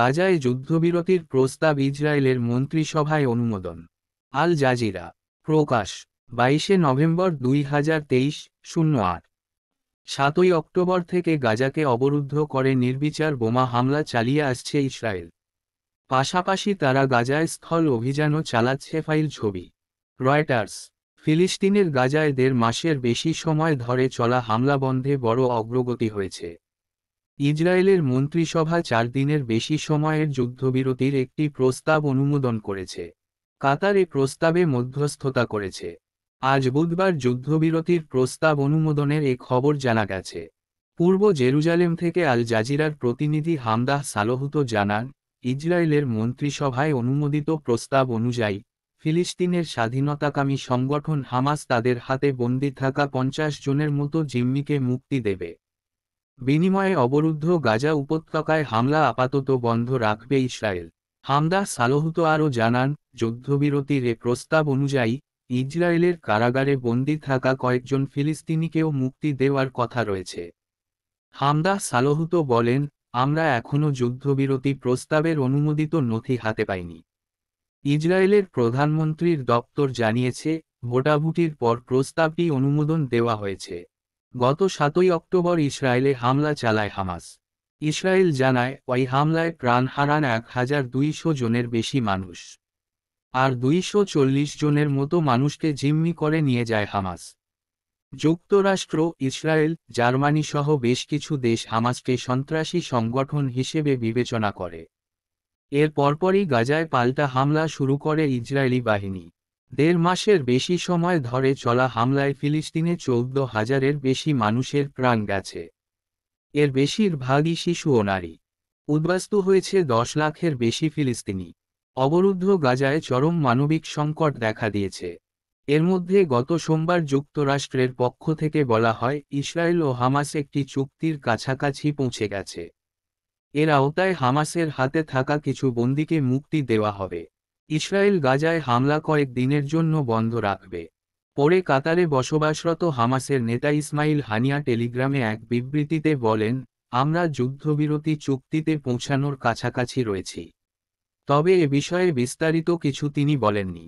গাজায় যুদ্ধবিরতির প্রস্তাব ইসরায়েলের মন্ত্রিসভায় অনুমোদন আল জাজিরা প্রকাশ বাইশে নভেম্বর দুই হাজার তেইশ শূন্য আট সাতই অক্টোবর থেকে গাজাকে অবরুদ্ধ করে নির্বিচার বোমা হামলা চালিয়ে আসছে ইসরায়েল পাশাপাশি তারা গাজায় স্থল অভিযানও চালাচ্ছে ফাইল ছবি রয়টার্স ফিলিস্তিনের গাজায় দেড় মাসের বেশি সময় ধরে চলা হামলা বন্ধে বড় অগ্রগতি হয়েছে ইসরায়েলের মন্ত্রিসভা চার দিনের বেশি সময়ের যুদ্ধবিরতির একটি প্রস্তাব অনুমোদন করেছে কাতার এ প্রস্তাবে মধ্যস্থতা করেছে আজ বুধবার যুদ্ধবিরতির প্রস্তাব অনুমোদনের এ খবর জানা গেছে পূর্ব জেরুজালেম থেকে আল জাজিরার প্রতিনিধি হামদাহ সালহুতো জানান ইসরায়েলের মন্ত্রিসভায় অনুমোদিত প্রস্তাব অনুযায়ী ফিলিস্তিনের স্বাধীনতাকামী সংগঠন হামাস তাদের হাতে বন্দী থাকা পঞ্চাশ জনের মতো জিম্মিকে মুক্তি দেবে বিনিময়ে অবরুদ্ধ গাজা উপত্যকায় হামলা আপাতত বন্ধ রাখবে ইসরায়েল হামদা সালহুত আরও জানান যুদ্ধবিরতির এ প্রস্তাব অনুযায়ী ইসরায়েলের কারাগারে বন্দী থাকা কয়েকজন ফিলিস্তিনিকেও মুক্তি দেওয়ার কথা রয়েছে হামদা সালহুত বলেন আমরা এখনও যুদ্ধবিরতি প্রস্তাবের অনুমোদিত নথি হাতে পাইনি ইসরায়েলের প্রধানমন্ত্রীর দপ্তর জানিয়েছে ভোটাভুটির পর প্রস্তাবটি অনুমোদন দেওয়া হয়েছে গত সাতই অক্টোবর ইসরায়েলে হামলা চালায় হামাস ইসরায়েল জানায় ওই হামলায় প্রাণ হারান এক হাজার দুইশো জনের বেশি মানুষ আর দুইশো চল্লিশ জনের মতো মানুষকে জিম্মি করে নিয়ে যায় হামাস যুক্তরাষ্ট্র ইসরায়েল জার্মানি সহ বেশ কিছু দেশ হামাসকে সন্ত্রাসী সংগঠন হিসেবে বিবেচনা করে এর পরপরই গাজায় পাল্টা হামলা শুরু করে ইসরায়েলি বাহিনী দেড় মাসের বেশি সময় ধরে চলা হামলায় ফিলিস্তিনে চৌদ্দ হাজারের বেশি মানুষের প্রাণ গেছে এর বেশিরভাগই শিশু ও নারী উদ্বাস্তু হয়েছে দশ লাখের বেশি ফিলিস্তিনি অবরুদ্ধ গাজায় চরম মানবিক সংকট দেখা দিয়েছে এর মধ্যে গত সোমবার যুক্তরাষ্ট্রের পক্ষ থেকে বলা হয় ইসরায়েল ও হামাস একটি চুক্তির কাছাকাছি পৌঁছে গেছে এর আওতায় হামাসের হাতে থাকা কিছু বন্দিকে মুক্তি দেওয়া হবে ইসরায়েল গাজায় হামলা কয়েক দিনের জন্য বন্ধ রাখবে পরে কাতারে বসবাসরত হামাসের নেতা ইসমাইল হানিয়া টেলিগ্রামে এক বিবৃতিতে বলেন আমরা যুদ্ধবিরতি চুক্তিতে পৌঁছানোর কাছাকাছি রয়েছি তবে এ বিষয়ে বিস্তারিত কিছু তিনি বলেননি